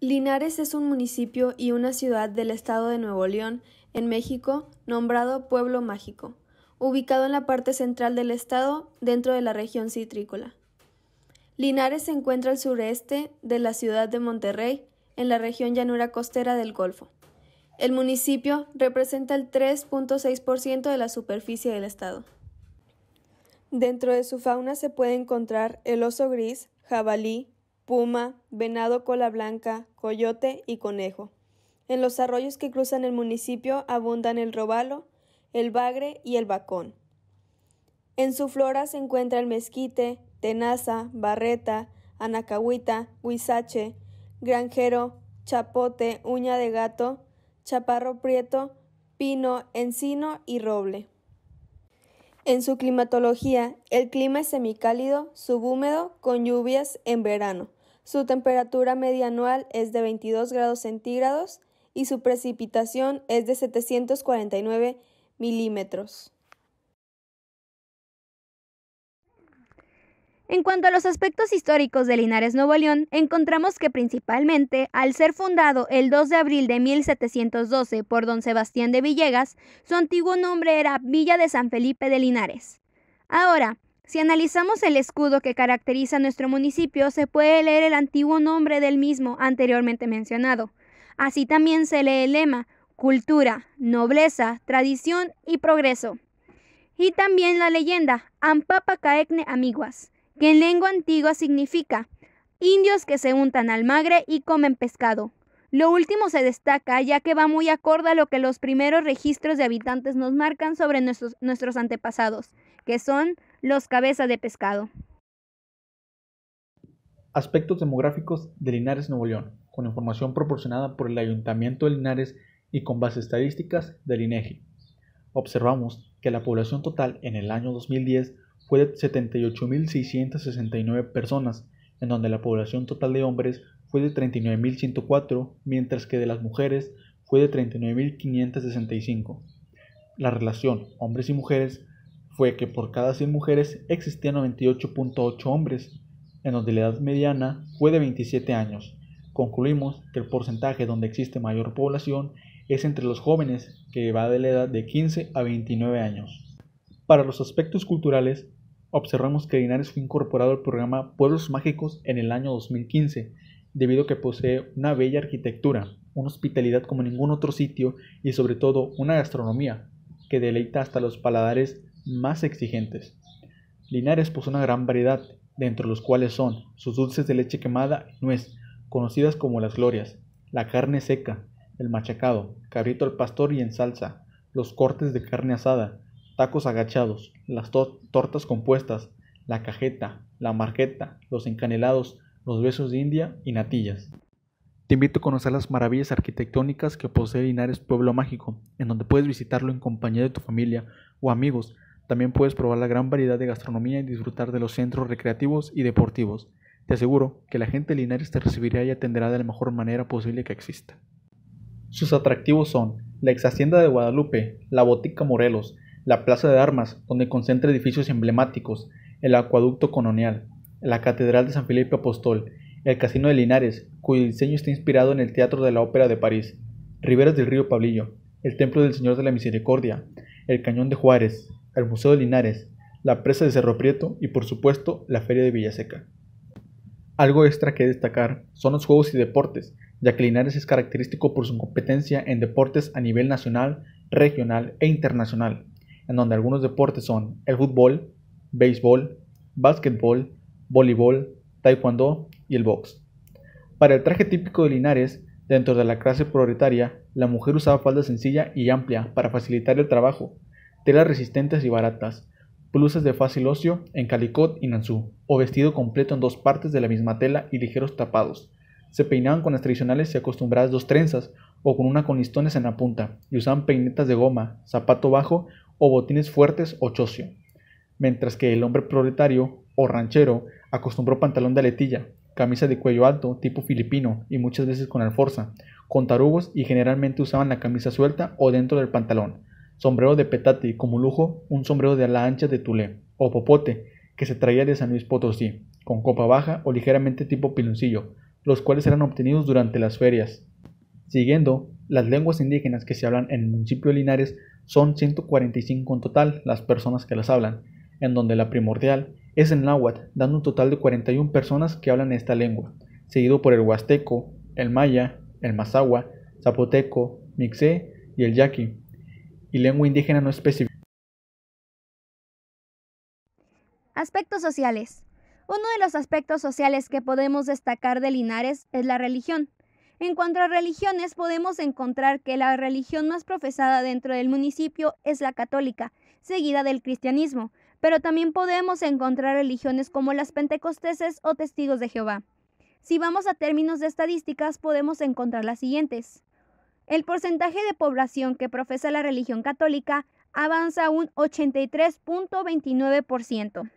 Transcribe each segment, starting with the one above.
Linares es un municipio y una ciudad del estado de Nuevo León, en México, nombrado Pueblo Mágico, ubicado en la parte central del estado, dentro de la región citrícola. Linares se encuentra al sureste de la ciudad de Monterrey, en la región llanura costera del Golfo. El municipio representa el 3.6% de la superficie del estado. Dentro de su fauna se puede encontrar el oso gris, jabalí, puma, venado cola blanca, coyote y conejo. En los arroyos que cruzan el municipio abundan el robalo, el bagre y el bacón. En su flora se encuentra el mezquite, tenaza, barreta, anacahuita, huizache, granjero, chapote, uña de gato, chaparro prieto, pino, encino y roble. En su climatología, el clima es semicálido, subhúmedo, con lluvias en verano. Su temperatura media anual es de 22 grados centígrados y su precipitación es de 749 milímetros. En cuanto a los aspectos históricos de Linares Nuevo León, encontramos que principalmente, al ser fundado el 2 de abril de 1712 por don Sebastián de Villegas, su antiguo nombre era Villa de San Felipe de Linares. Ahora, si analizamos el escudo que caracteriza nuestro municipio, se puede leer el antiguo nombre del mismo anteriormente mencionado. Así también se lee el lema, cultura, nobleza, tradición y progreso. Y también la leyenda, Ampapa Caecne Amiguas, que en lengua antigua significa indios que se untan al magre y comen pescado. Lo último se destaca ya que va muy acorde a lo que los primeros registros de habitantes nos marcan sobre nuestros, antepasados, que son los cabezas de pescado. Aspectos demográficos de Linares Nuevo León, con información proporcionada por el Ayuntamiento de Linares y con bases estadísticas del INEGI. E Observamos que la población total en el año 2010 fue de 78.669 personas, en donde la población total de hombres fue de 39.104, mientras que de las mujeres fue de 39.565. La relación hombres y mujeres fue que por cada 100 mujeres existían 98.8 hombres, en donde la edad mediana fue de 27 años. Concluimos que el porcentaje donde existe mayor población es entre los jóvenes, que va de la edad de 15 a 29 años. Para los aspectos culturales, observamos que Linares fue incorporado al programa Pueblos Mágicos en el año 2015, debido a que posee una bella arquitectura, una hospitalidad como ningún otro sitio y sobre todo una gastronomía que deleita hasta los paladares más exigentes. Linares posee una gran variedad, dentro de los cuales son sus dulces de leche quemada y nuez, conocidas como las glorias, la carne seca, el machacado, cabrito al pastor y en salsa, los cortes de carne asada, tacos agachados, las tortas compuestas, la cajeta, la marqueta, los encanelados, los besos de India y natillas. Te invito a conocer las maravillas arquitectónicas que posee Linares Pueblo Mágico, en donde puedes visitarlo en compañía de tu familia o amigos. También puedes probar la gran variedad de gastronomía y disfrutar de los centros recreativos y deportivos. Te aseguro que la gente de Linares te recibirá y atenderá de la mejor manera posible que exista. Sus atractivos son la ex hacienda de Guadalupe, la botica Morelos, la plaza de armas, donde concentra edificios emblemáticos, el acueducto colonial, la Catedral de San Felipe Apóstol, el Casino de Linares, cuyo diseño está inspirado en el Teatro de la Ópera de París, Riberas del Río Pablillo, el Templo del Señor de la Misericordia, el Cañón de Juárez, el Museo de Linares, la Presa de Cerro Prieto y por supuesto la Feria de Villaseca. Algo extra que destacar son los juegos y deportes, ya que Linares es característico por su competencia en deportes a nivel nacional, regional e internacional, en donde algunos deportes son el fútbol, béisbol, básquetbol, voleibol, taekwondo y el box. Para el traje típico de Linares, dentro de la clase proletaria, la mujer usaba falda sencilla y amplia para facilitar el trabajo, telas resistentes y baratas, blusas de fácil ocio en calicot y nanzú, o vestido completo en dos partes de la misma tela y ligeros tapados. Se peinaban con las tradicionales y acostumbradas dos trenzas, o con una con listones en la punta, y usaban peinetas de goma, zapato bajo o botines fuertes o chocio. Mientras que el hombre proletario o ranchero Acostumbró pantalón de aletilla, camisa de cuello alto, tipo filipino y muchas veces con alforza, con tarugos y generalmente usaban la camisa suelta o dentro del pantalón. Sombrero de petate y como lujo, un sombrero de ala ancha de tulé o popote que se traía de San Luis Potosí, con copa baja o ligeramente tipo piloncillo, los cuales eran obtenidos durante las ferias. Siguiendo, las lenguas indígenas que se hablan en el municipio de Linares son 145 en total las personas que las hablan, en donde la primordial es el náhuatl, dando un total de 41 personas que hablan esta lengua, seguido por el huasteco, el maya, el mazahua, zapoteco, mixé y el yaqui, y lengua indígena no específica. Aspectos sociales. Uno de los aspectos sociales que podemos destacar de Linares es la religión. En cuanto a religiones, podemos encontrar que la religión más profesada dentro del municipio es la católica, seguida del cristianismo, pero también podemos encontrar religiones como las pentecosteses o testigos de Jehová. Si vamos a términos de estadísticas, podemos encontrar las siguientes. El porcentaje de población que profesa la religión católica avanza a un 83.29%.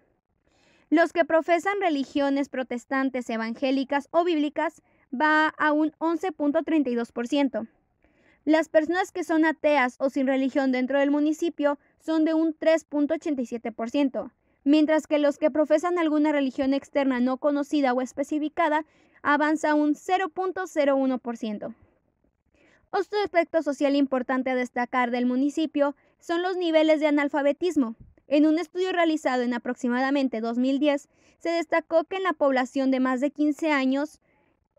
Los que profesan religiones protestantes, evangélicas o bíblicas va a un 11.32%. Las personas que son ateas o sin religión dentro del municipio son de un 3.87%, mientras que los que profesan alguna religión externa no conocida o especificada avanza un 0.01%. Otro aspecto social importante a destacar del municipio son los niveles de analfabetismo. En un estudio realizado en aproximadamente 2010, se destacó que en la población de más de 15 años,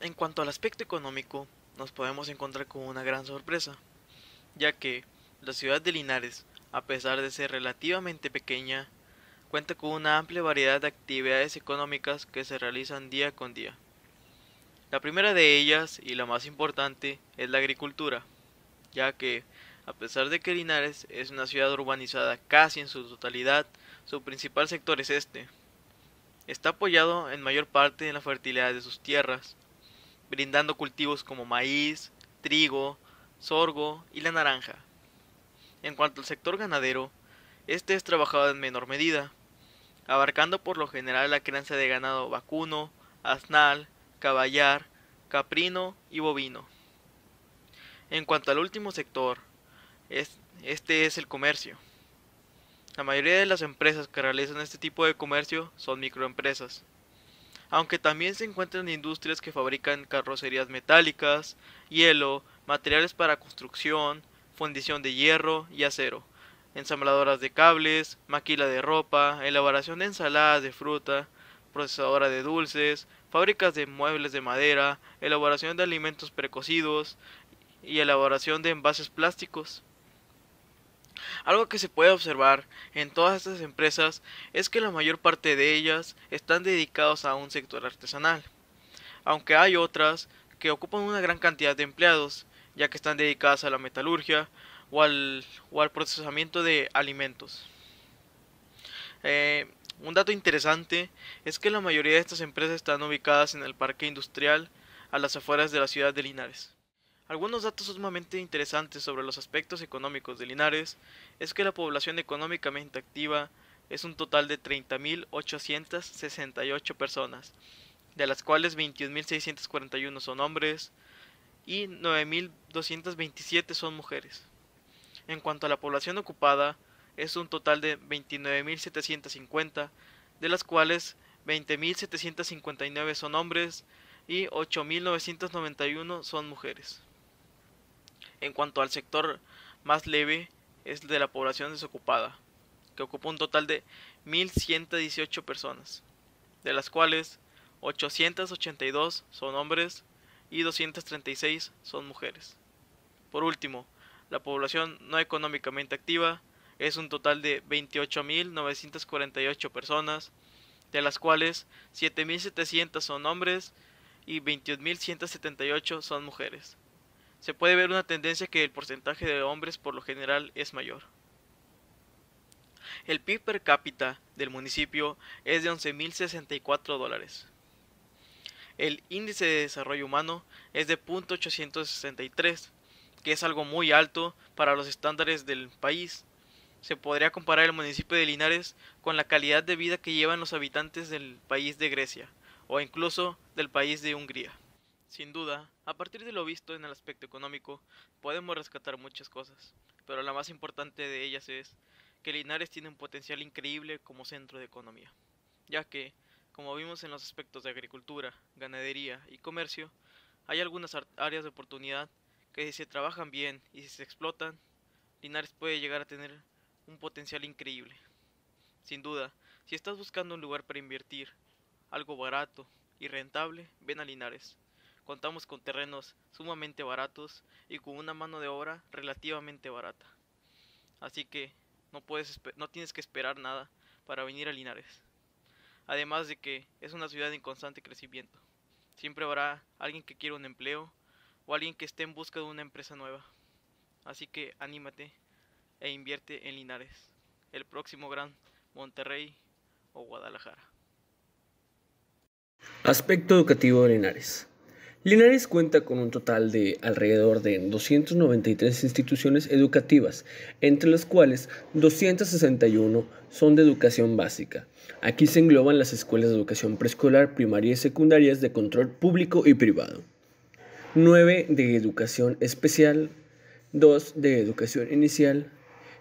En cuanto al aspecto económico, nos podemos encontrar con una gran sorpresa, ya que la ciudad de Linares, a pesar de ser relativamente pequeña, cuenta con una amplia variedad de actividades económicas que se realizan día con día. La primera de ellas, y la más importante, es la agricultura, ya que, a pesar de que Linares es una ciudad urbanizada casi en su totalidad, su principal sector es este. Está apoyado en mayor parte en la fertilidad de sus tierras, brindando cultivos como maíz, trigo, sorgo y la naranja. En cuanto al sector ganadero, este es trabajado en menor medida, abarcando por lo general la crianza de ganado vacuno, asnal, caballar, caprino y bovino. En cuanto al último sector, este es el comercio. La mayoría de las empresas que realizan este tipo de comercio son microempresas aunque también se encuentran industrias que fabrican carrocerías metálicas, hielo, materiales para construcción, fundición de hierro y acero, ensambladoras de cables, maquila de ropa, elaboración de ensaladas de fruta, procesadora de dulces, fábricas de muebles de madera, elaboración de alimentos precocidos y elaboración de envases plásticos. Algo que se puede observar en todas estas empresas es que la mayor parte de ellas están dedicadas a un sector artesanal, aunque hay otras que ocupan una gran cantidad de empleados, ya que están dedicadas a la metalurgia o al, procesamiento de alimentos. Eh, un dato interesante es que la mayoría de estas empresas están ubicadas en el parque industrial a las afueras de la ciudad de Linares. Algunos datos sumamente interesantes sobre los aspectos económicos de Linares es que la población económicamente activa es un total de 30.868 personas, de las cuales 21.641 son hombres y 9.227 son mujeres. En cuanto a la población ocupada, es un total de 29.750, de las cuales 20.759 son hombres y 8.991 son mujeres. En cuanto al sector más leve, es el de la población desocupada, que ocupa un total de 1.118 personas, de las cuales 882 son hombres y 236 son mujeres. Por último, la población no económicamente activa es un total de 28.948 personas, de las cuales 7.700 son hombres y 21.178 son mujeres se puede ver una tendencia que el porcentaje de hombres por lo general es mayor. El PIB per cápita del municipio es de 11.064 dólares. El índice de desarrollo humano es de 0.863, que es algo muy alto para los estándares del país. Se podría comparar el municipio de Linares con la calidad de vida que llevan los habitantes del país de Grecia, o incluso del país de Hungría. Sin duda, a partir de lo visto en el aspecto económico, podemos rescatar muchas cosas, pero la más importante de ellas es que Linares tiene un potencial increíble como centro de economía, ya que, como vimos en los aspectos de agricultura, ganadería y comercio, hay algunas áreas de oportunidad que si se trabajan bien y si se explotan, Linares puede llegar a tener un potencial increíble. Sin duda, si estás buscando un lugar para invertir, algo barato y rentable, ven a Linares contamos con terrenos sumamente baratos y con una mano de obra relativamente barata. Así que no, puedes, no tienes que esperar nada para venir a Linares. Además de que es una ciudad en constante crecimiento. Siempre habrá alguien que quiera un empleo o alguien que esté en busca de una empresa nueva. Así que anímate e invierte en Linares, el próximo gran Monterrey o Guadalajara. Aspecto educativo de Linares. Linares cuenta con un total de alrededor de 293 instituciones educativas, entre las cuales 261 son de educación básica. Aquí se engloban las escuelas de educación preescolar, primaria y secundarias de control público y privado, 9 de educación especial, 2 de educación inicial,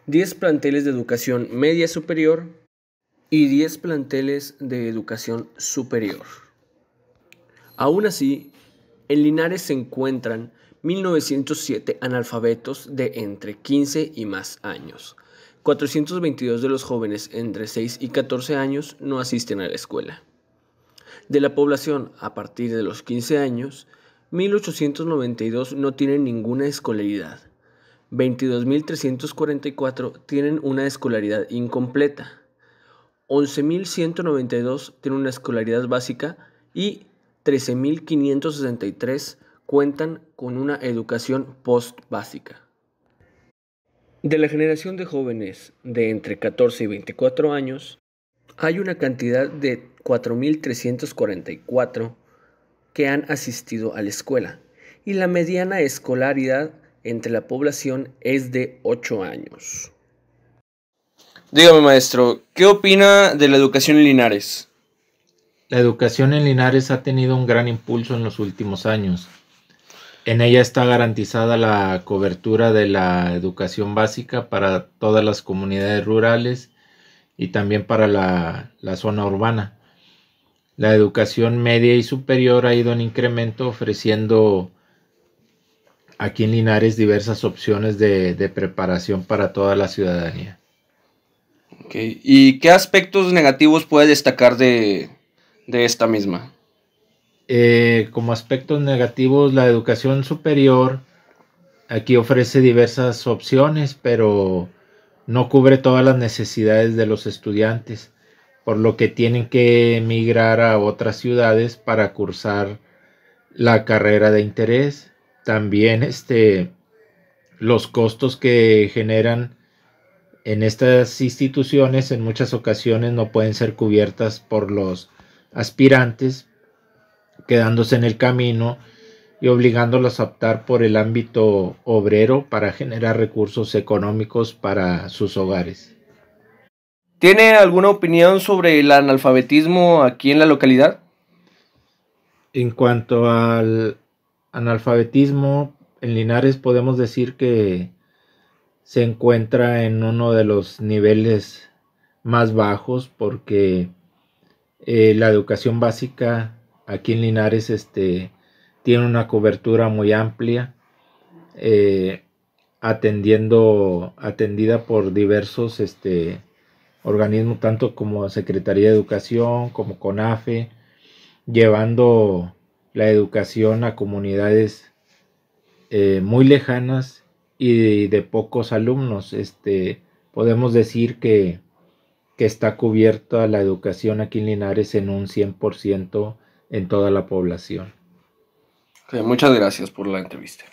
10 planteles de educación media superior y 10 planteles de educación superior. Aún así, en Linares se encuentran 1.907 analfabetos de entre 15 y más años. 422 de los jóvenes entre 6 y 14 años no asisten a la escuela. De la población a partir de los 15 años, 1.892 no tienen ninguna escolaridad. 22.344 tienen una escolaridad incompleta. 11.192 tienen una escolaridad básica y 13.563 cuentan con una educación post-básica. De la generación de jóvenes de entre 14 y 24 años, hay una cantidad de 4.344 que han asistido a la escuela y la mediana escolaridad entre la población es de 8 años. Dígame maestro, ¿qué opina de la educación en Linares? La educación en Linares ha tenido un gran impulso en los últimos años. En ella está garantizada la cobertura de la educación básica para todas las comunidades rurales y también para la, zona urbana. La educación media y superior ha ido en incremento ofreciendo aquí en Linares diversas opciones de, preparación para toda la ciudadanía. ¿Y qué aspectos negativos puede destacar de, de esta misma? Eh, como aspectos negativos, la educación superior aquí ofrece diversas opciones, pero no cubre todas las necesidades de los estudiantes, por lo que tienen que emigrar a otras ciudades para cursar la carrera de interés. También este, los costos que generan en estas instituciones en muchas ocasiones no pueden ser cubiertas por los aspirantes, quedándose en el camino y obligándolos a optar por el ámbito obrero para generar recursos económicos para sus hogares. ¿Tiene alguna opinión sobre el analfabetismo aquí en la localidad? En cuanto al analfabetismo, en Linares podemos decir que se encuentra en uno de los niveles más bajos porque eh, la educación básica aquí en Linares este, tiene una cobertura muy amplia, eh, atendiendo, atendida por diversos este, organismos, tanto como Secretaría de Educación, como CONAFE, llevando la educación a comunidades eh, muy lejanas y de, de, pocos alumnos. Este, podemos decir que que está cubierta la educación aquí en Linares en un 100% en toda la población. muchas gracias por la entrevista.